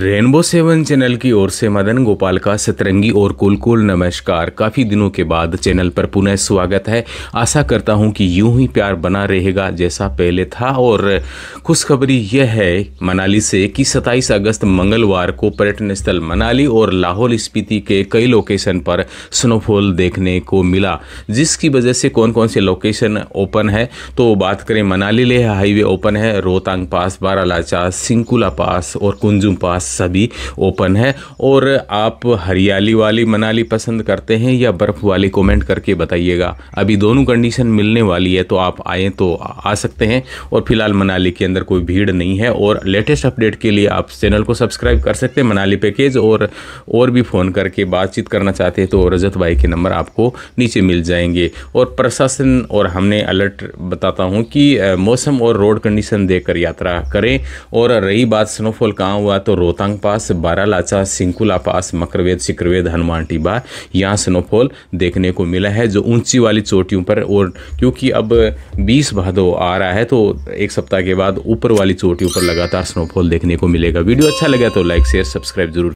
rainbow seven channel की ओर से मदन गोपाल का सतरंगी और कुलकुल नमस्कार काफ़ी दिनों के बाद चैनल पर पुनः स्वागत है आशा करता हूं कि यूं ही प्यार बना रहेगा जैसा पहले था और खुशखबरी यह है मनाली से कि 27 अगस्त मंगलवार को पर्यटन स्थल मनाली और लाहौल स्पीति के कई लोकेशन पर स्नोफॉल देखने को मिला जिसकी वजह से कौन कौन से लोकेशन ओपन है तो बात करें मनाली लेह हाईवे ओपन है रोहतांग पास बारालाचा सिंकुला पास और कुंजुम पास सभी ओपन है और आप हरियाली वाली मनाली पसंद करते हैं या बर्फ़ वाली कमेंट करके बताइएगा अभी दोनों कंडीशन मिलने वाली है तो आप आएँ तो आ सकते हैं और फिलहाल मनाली के अंदर कोई भीड़ नहीं है और लेटेस्ट अपडेट के लिए आप चैनल को सब्सक्राइब कर सकते हैं मनाली पैकेज और और भी फ़ोन करके बातचीत करना चाहते हैं तो रजत भाई के नंबर आपको नीचे मिल जाएंगे और प्रशासन और हमने अलर्ट बताता हूँ कि मौसम और रोड कंडीशन देखकर यात्रा करें और रही बात स्नोफॉल कहाँ हुआ तो रोहतांग पास बारालाचा सिंकुला पास मकरवेद सिक्रवेद हनुमान टीबा यहाँ स्नोफॉल देखने को मिला है जो ऊंची वाली चोटियों पर और क्योंकि अब बीस भादो आ रहा है तो एक सप्ताह के बाद ऊपर वाली चोटियों पर लगातार स्नोफॉल देखने को मिलेगा वीडियो अच्छा लगा तो लाइक शेयर सब्सक्राइब जरूर